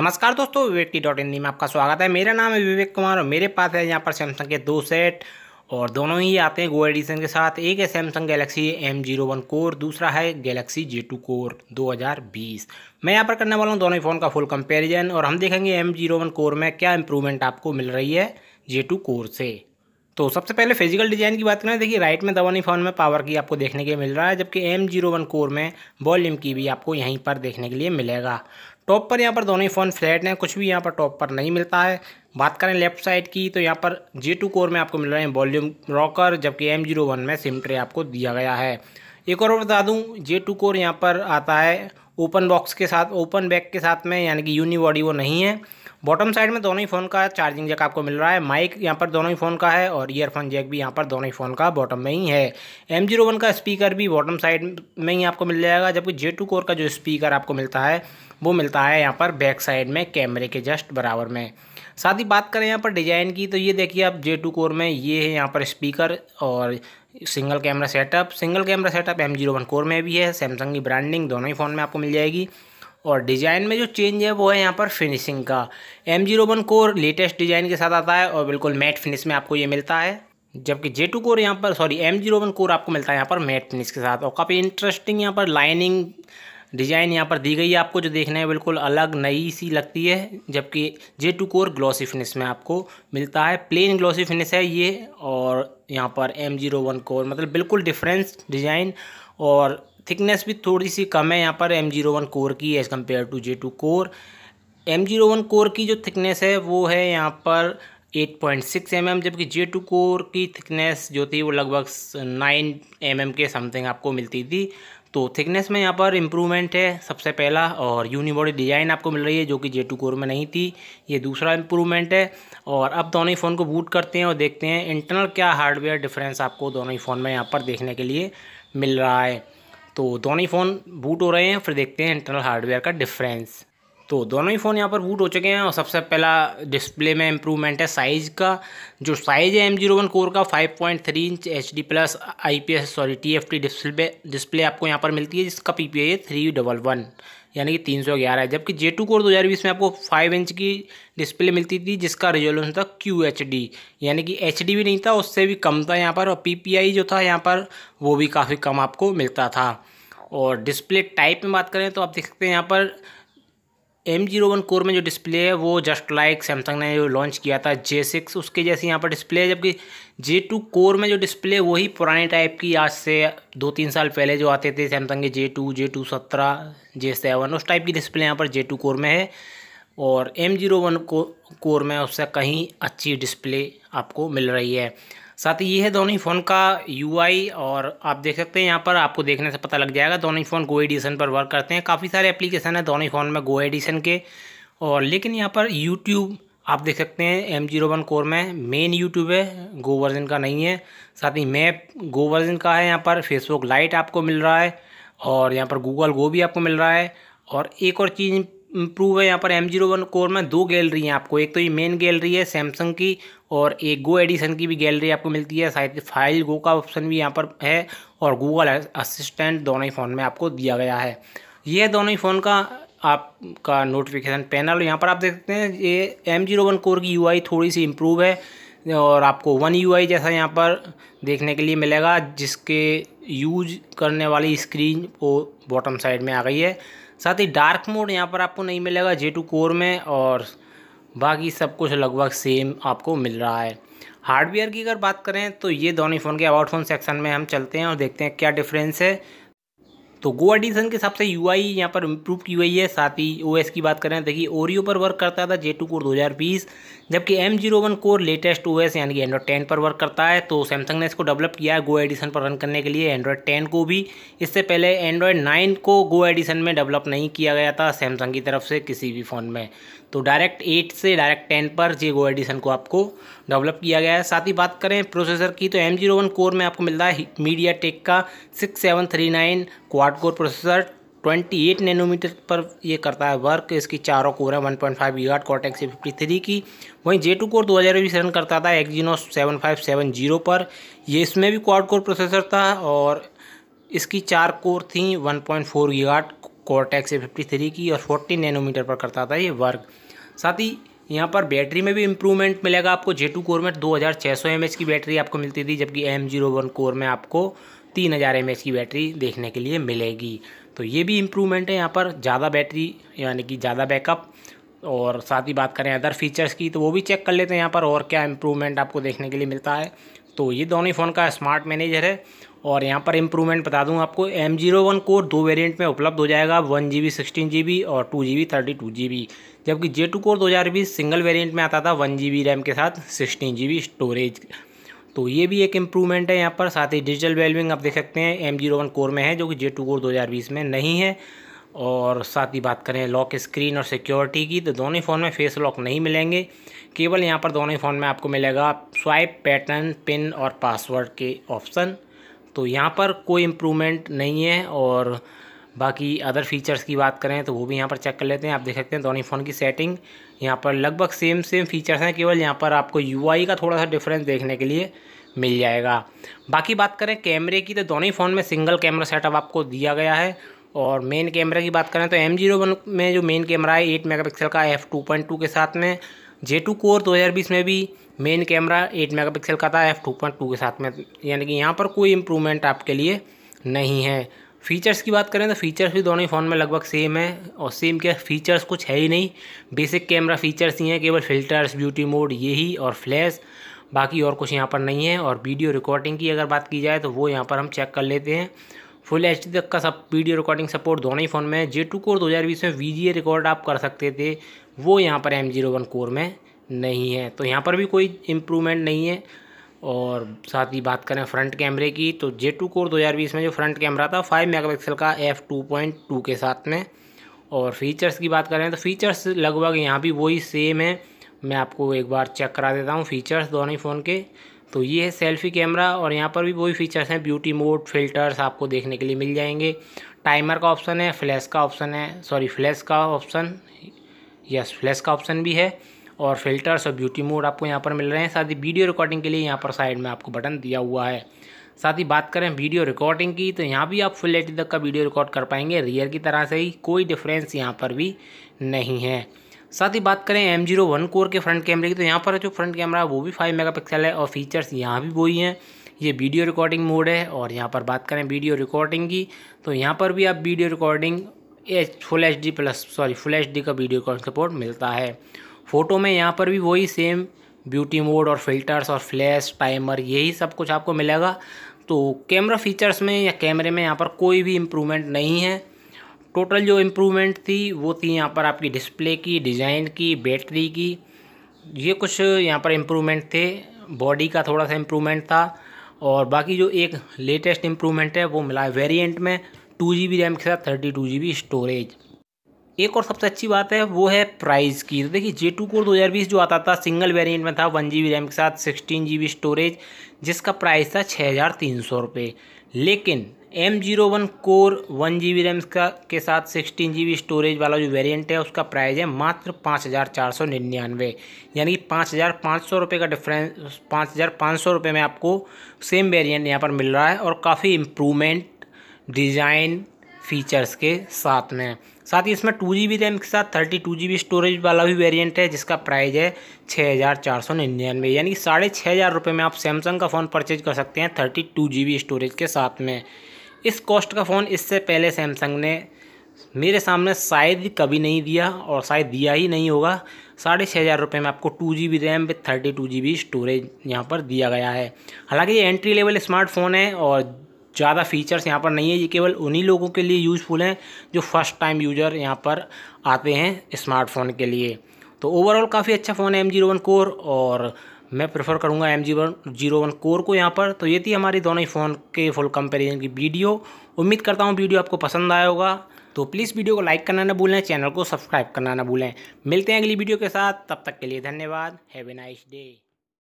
नमस्कार दोस्तों विवेक T dot Hindi में आपका स्वागत है मेरा नाम है विवेक कुमार और मेरे पास है यहाँ पर सैमसंग के दो सेट और दोनों ही आते हैं गो एडिशन के साथ एक है Samsung Galaxy M zero one Core दूसरा है गैलेक्सी जे टू कोर दो हज़ार बीस मैं यहाँ पर करने वाला हूँ दोनों ही फ़ोन का फुल कंपेरिजन और हम देखेंगे एम जीरो वन कोर में क्या इंप्रूवमेंट आपको मिल रही है जे टू कोर से तो सबसे पहले फिजिकल डिजाइन की बात करें देखिए राइट में दवानी फ़ोन में पावर की आपको देखने के लिए मिल रहा है जबकि एम जीरो वन कोर में वॉल्यूम की भी आपको यहीं पर देखने के लिए मिलेगा टॉप पर यहाँ पर दोनों ही फ़ोन फ्लैट हैं कुछ भी यहाँ पर टॉप पर नहीं मिलता है बात करें लेफ्ट साइड की तो यहाँ पर जे टू कोर में आपको मिल रहे हैं वॉल्यूम रॉकर जबकि एम जीरो वन में सिम ट्रे आपको दिया गया है एक और बता दूँ जे टू कोर यहाँ पर आता है ओपन बॉक्स के साथ ओपन बैक के साथ में यानी कि यूनिबॉडी वो नहीं है बॉटम साइड में दोनों ही फ़ोन का चार्जिंग जैक आपको मिल रहा है माइक यहाँ पर दोनों ही फ़ोन का है और ईयरफोन जैक भी यहाँ पर दोनों ही फ़ोन का बॉटम में ही है एम जीरो वन का स्पीकर भी बॉटम साइड में ही आपको मिल जाएगा जबकि जे टू कोर का जो स्पीकर आपको मिलता है वो मिलता है यहाँ पर बैक साइड में कैमरे के जस्ट बराबर में साथ ही बात करें यहाँ पर डिज़ाइन की तो ये देखिए आप जे टू कोर में ये है यहाँ पर स्पीकर और single camera setup single camera setup M zero one Core में भी है सैमसंग की ब्रांडिंग दोनों ही फ़ोन में आपको मिल जाएगी और डिज़ाइन में जो चेंज है वो है यहाँ पर फिनिशिंग का M zero one Core latest design के साथ आता है और बिल्कुल मैट फिनिश में आपको ये मिलता है जबकि जे टू कोर यहाँ पर sorry M zero one Core आपको मिलता है यहाँ पर मैट फिनिश के साथ और काफ़ी इंटरेस्टिंग यहाँ पर लाइनिंग डिज़ाइन यहाँ पर दी गई है आपको जो देखने है बिल्कुल अलग नई सी लगती है जबकि J two Core glossy finish में आपको मिलता है प्लेन ग्लॉसी फिनिश है ये और यहाँ पर एम जीरो वन कोर मतलब बिल्कुल डिफरेंस डिज़ाइन और थिकनेस भी थोड़ी सी कम है यहाँ पर एम जीरो वन कोर की as compare to J two Core M zero one Core की जो थिकनेस है वो है यहाँ पर eight point six m m जबकि जे टू कोर की थिकनेस जो थी वो लगभग नाइन एम एम के समथिंग आपको मिलती थी तो थिकनेस में यहाँ पर इम्प्रूवमेंट है सबसे पहला और यूनिबॉडी डिज़ाइन आपको मिल रही है जो कि जे टू कोर में नहीं थी ये दूसरा इम्प्रूवमेंट है और अब दोनों ही फ़ोन को बूट करते हैं और देखते हैं इंटरनल क्या हार्डवेयर डिफरेंस आपको दोनों ही फ़ोन में यहाँ पर देखने के लिए मिल रहा है तो दोनों ही फ़ोन बूट हो रहे हैं फिर देखते हैं इंटरनल हार्डवेयर का डिफरेंस तो दोनों ही फ़ोन यहाँ पर बूट हो चुके हैं और सबसे पहला डिस्प्ले में इम्प्रूवमेंट है साइज़ का जो साइज़ है एम जीरो वन कोर का five point three inch H D plus I P S sorry T F T display display आपको यहाँ पर मिलती है जिसका पी पी आई है थ्री डबल वन यानी कि तीन सौ ग्यारह है जबकि जे टू कोर दो हज़ार बीस में आपको फाइव इंच की डिस्प्ले मिलती थी जिसका रिजोल्यूशन था क्यू एच डी यानी कि एच डी भी नहीं था उससे भी कम था यहाँ पर और पी पी आई जो था यहाँ पर वो भी काफ़ी कम आपको मिलता था और डिस्प्ले टाइप में बात करें तो आप देख सकते हैं यहाँ पर एम जीरो वन कोर में जो डिस्प्ले है वो जस्ट लाइक सैमसंग ने जो लॉन्च किया था जे सिक्स उसके जैसे यहाँ पर डिस्प्ले है जबकि जे टू कोर में जो डिस्प्ले वही पुराने टाइप की आज से दो तीन साल पहले जो आते थे सैमसंग के जे टू जे टू सत्रह जे सेवन उस टाइप की डिस्प्ले यहाँ पर जे टू कोर में है और एम जीरो वन कोर में उससे कहीं अच्छी डिस्प्ले आपको मिल रही है साथ ही ये है दोनों ही फ़ोन का यूआई और आप देख सकते हैं यहाँ पर आपको देखने से पता लग जाएगा दोनों ही फ़ोन गो एडिशन पर वर्क करते हैं काफ़ी सारे एप्लीकेशन है दोनों ही फ़ोन में गो एडिशन के और लेकिन यहाँ पर यूट्यूब आप देख सकते हैं एम जीरो वन कोर में मेन यूट्यूब है गो वर्जन का नहीं है साथ ही मैप गो वर्जन का है यहाँ पर फेसबुक लाइट आपको मिल रहा है और यहाँ पर गूगल गो भी आपको मिल रहा है और एक और चीज़ प्रूव है यहाँ पर एम जीरो वन कोर में दो गैलरी हैं आपको एक तो ये मेन गैलरी है सैमसंग की और एक गो एडिशन की भी गैलरी आपको मिलती है ही फाइल गो का ऑप्शन भी यहाँ पर है और गूगल असिस्टेंट दोनों ही फ़ोन में आपको दिया गया है ये दोनों ही फ़ोन का आपका नोटिफिकेशन पैनल यहाँ पर आप देख सकते हैं ये एम जीरो वन कोर की यू थोड़ी सी इम्प्रूव है और आपको वन यू जैसा यहाँ पर देखने के लिए मिलेगा जिसके यूज करने वाली स्क्रीन वो बॉटम साइड में आ गई है साथ ही डार्क मोड यहाँ पर आपको नहीं मिलेगा जे टू कोर में और बाकी सब कुछ लगभग सेम आपको मिल रहा है हार्डवेयर की अगर बात करें तो ये दोनों फ़ोन के अबाउट फ़ोन सेक्शन में हम चलते हैं और देखते हैं क्या डिफरेंस है तो गो एडिशन के हिसाब से यू आई यहाँ पर इम्प्रूव की हुई है साथ ही ओ एस की बात करें देखिए ओरियो पर वर्क करता था जे टू कोर दो हज़ार बीस जबकि M zero one Core latest O S यानी कि एंड्रॉयड टेन पर वर्क करता है तो सैमसंग ने इसको डेवलप किया है गो एडिशन पर रन करने के लिए एंड्रॉयड टेन को भी इससे पहले एंड्रॉयड नाइन को गो एडिशन में डेवलप नहीं किया गया था सैमसंग की तरफ से किसी भी फ़ोन में तो डायरेक्ट एट से डायरेक्ट टेन पर जे गो एडिशन को आपको डेवलप किया गया है साथ ही बात करें प्रोसेसर की तो एम जीरो वन कोर में आपको मिलता है मीडिया टेक का six seven three nine quad core processor 28 nanometre पर ये करता है वर्क इसकी चारों कोर है 1.5 point five Cortex fifty three की वहीं जे टू कोर दो हज़ार बीस रन करता था Exynos seven five seven zero पर ये इसमें भी क्वाड कोर प्रोसेसर था और इसकी चार कोर थी 1.4 point four Cortex fifty three की और फोर्टी नैनोमीटर पर करता था ये वर्क साथ ही यहाँ पर बैटरी में भी इम्प्रूवमेंट मिलेगा आपको जे टू कोर में दो हज़ार छः सौ एम एच की बैटरी आपको मिलती थी जबकि एम जीरो वन कोर में आपको तीन हज़ार एम की बैटरी देखने के लिए मिलेगी तो ये भी इम्प्रूवमेंट है यहाँ पर ज़्यादा बैटरी यानी कि ज़्यादा बैकअप और साथ ही बात करें अदर फीचर्स की तो वो भी चेक कर लेते हैं यहाँ पर और क्या इम्प्रूवमेंट आपको देखने के लिए मिलता है तो ये दोनों फ़ोन का स्मार्ट मैनेजर है और यहाँ पर इम्प्रूवमेंट बता दूँ आपको एम जीरो वन कोर दो वेरिएंट में उपलब्ध हो जाएगा one G B sixteen G B और two G B thirty two G B जबकि जे टू कोर दो हज़ार बीस सिंगल वेरिएंट में आता था वन जी बी रैम के साथ सिक्सटीन जी बी स्टोरेज तो ये भी एक इम्प्रूवमेंट है यहाँ पर साथ ही डिजिटल वेलविंग आप देख सकते हैं एम जीरो वन कोर में है जो कि जे टू कोर दो हज़ार बीस में नहीं है और साथ ही बात करें लॉक स्क्रीन और सिक्योरिटी की तो दोनों ही फ़ोन में फेस लॉक नहीं मिलेंगे केवल यहाँ पर दोनों ही फ़ोन में आपको मिलेगा स्वाइप पैटर्न पिन और पासवर्ड के ऑप्शन तो यहाँ पर कोई इम्प्रूवमेंट नहीं है और बाकी अदर फीचर्स की बात करें तो वो भी यहाँ पर चेक कर लेते हैं आप देख सकते हैं दोनों फ़ोन की सेटिंग यहाँ पर लगभग सेम सेम फीचर्स हैं केवल यहाँ पर आपको यूआई का थोड़ा सा डिफरेंस देखने के लिए मिल जाएगा बाकी बात करें कैमरे की तो दोनों ही फ़ोन में सिंगल कैमरा सेटअप आपको दिया गया है और मेन कैमरा की बात करें तो एम जीरो वन में जो मेन कैमरा है एट मेगापिक्सल का एफ़ टू पॉइंट टू के साथ में जे टू कोर दो हज़ार बीस में भी मेन कैमरा एट मेगापिक्सल का था एफ़ टू पॉइंट टू के साथ में यानी कि यहाँ पर कोई इम्प्रूवमेंट आपके लिए नहीं है फ़ीचर्स की बात करें तो फ़ीचर्स भी दोनों ही फ़ोन में लगभग सेम है और सेम क्या फ़ीचर्स कुछ है ही नहीं बेसिक कैमरा फ़ीचर्स ही हैं केवल फ़िल्टर्स ब्यूटी मोड यही और फ्लैश बाकी और कुछ यहाँ पर नहीं है और वीडियो रिकॉर्डिंग की अगर बात की जाए तो वो यहाँ पर हम चेक कर लेते हैं फुल एच तक का सब वीडियो रिकॉर्डिंग सपोर्ट दोनों ही फ़ोन में है जे टू कोर दो में वी रिकॉर्ड आप कर सकते थे वो यहाँ पर एम कोर में नहीं है तो यहाँ पर भी कोई इम्प्रूवमेंट नहीं है और साथ ही बात करें फ्रंट कैमरे की तो जे टू कोर 2020 में जो फ्रंट कैमरा था 5 मेगापिक्सल का एफ़ टू पॉइंट टू के साथ में और फीचर्स की बात करें तो फीचर्स लगभग यहाँ भी वही सेम है मैं आपको एक बार चेक करा देता हूँ फीचर्स दोनों ही फ़ोन के तो ये है सेल्फ़ी कैमरा और यहाँ पर भी वही फीचर्स हैं ब्यूटी मोड फिल्टर्स आपको देखने के लिए मिल जाएंगे टाइमर का ऑप्शन है फ्लैश का ऑप्शन है सॉरी फ्लैश का ऑप्शन यस फ्लैश का ऑप्शन भी है और फिल्टर्स और ब्यूटी मोड आपको यहाँ पर मिल रहे हैं साथ ही वीडियो रिकॉर्डिंग के लिए यहाँ पर साइड में आपको बटन दिया हुआ है साथ ही बात करें वीडियो रिकॉर्डिंग की तो यहाँ भी आप फुल एच तक का वीडियो रिकॉर्ड कर पाएंगे रियर की तरह से ही कोई डिफरेंस यहाँ पर भी नहीं है साथ ही बात करें एम जीरो वन कोर के फ्रंट कैमरे की तो यहाँ पर जो फ्रंट कैमरा है वो भी फाइव मेगापिक्सल है और फीचर्स यहाँ भी वही हैं ये वीडियो रिकॉर्डिंग मोड है और यहाँ पर बात करें वीडियो रिकॉर्डिंग की तो यहाँ पर भी आप video recording H full H D plus sorry full H D का वीडियो रिकॉर्डिंग सपोर्ट मिलता है फ़ोटो में यहाँ पर भी वही सेम ब्यूटी मोड और फिल्टर्स और फ्लैश टाइमर यही सब कुछ आपको मिलेगा तो कैमरा फीचर्स में या कैमरे में यहाँ पर कोई भी इम्प्रूवमेंट नहीं है टोटल जो इम्प्रूवमेंट थी वो थी यहाँ पर आपकी डिस्प्ले की डिज़ाइन की बैटरी की ये कुछ यहाँ पर इम्प्रूवमेंट थे बॉडी का थोड़ा सा इम्प्रूवमेंट था और बाकी जो एक लेटेस्ट इम्प्रूवमेंट है वो मिला है वेरियंट में टू जी बी रैम के साथ thirty two G B storage एक और सबसे अच्छी बात है वो है प्राइस की तो देखिए जे टू कोर दो जो आता था सिंगल वेरिएंट में था वन जी रैम के साथ सिक्सटीन जी स्टोरेज जिसका प्राइस था छः हज़ार तीन सौ रुपये लेकिन M zero one Core one G B RAM का के साथ सिक्सटीन जी बी स्टोरेज वाला जो वेरिएंट है उसका प्राइस है मात्र पाँच हज़ार चार सौ निन्यानवे यानी कि पाँच हज़ार पाँच सौ रुपये का डिफरेंस पाँच हज़ार पाँच सौ रुपये में आपको सेम वेरिएंट यहाँ पर मिल रहा है और काफ़ी इम्प्रूवमेंट डिज़ाइन फीचर्स के साथ में साथ ही इसमें टू जी बी रैम के साथ thirty two G B storage वाला भी वेरिएंट है जिसका प्राइस है छः हज़ार चार सौ निन्यानवे यानी कि साढ़े छः हज़ार रुपये में आप सैमसंग का फ़ोन परचेज कर सकते हैं thirty two G B storage के साथ में इस कॉस्ट का फ़ोन इससे पहले सैमसंग ने मेरे सामने शायद कभी नहीं दिया और शायद दिया ही नहीं होगा साढ़े छः हज़ार रुपये में आपको two G B RAM with thirty two G B storage यहाँ पर दिया गया है हालांकि ये एंट्री लेवल स्मार्टफोन है और ज़्यादा फीचर्स यहाँ पर नहीं है ये केवल उन्हीं लोगों के लिए यूज़फुल हैं जो फर्स्ट टाइम यूज़र यहाँ पर आते हैं स्मार्टफोन के लिए तो ओवरऑल काफ़ी अच्छा फ़ोन है एम जीरो वन कोर और मैं प्रेफर करूँगा M G one zero one Core को यहाँ पर तो ये थी हमारी दोनों ही फ़ोन के फुल कंपेरिजन की वीडियो उम्मीद करता हूँ वीडियो आपको पसंद आया होगा तो प्लीज़ वीडियो को लाइक करना ना भूलें चैनल को सब्सक्राइब करना ना भूलें मिलते हैं अगली वीडियो के साथ तब तक के लिए धन्यवाद हैवे नाइस डे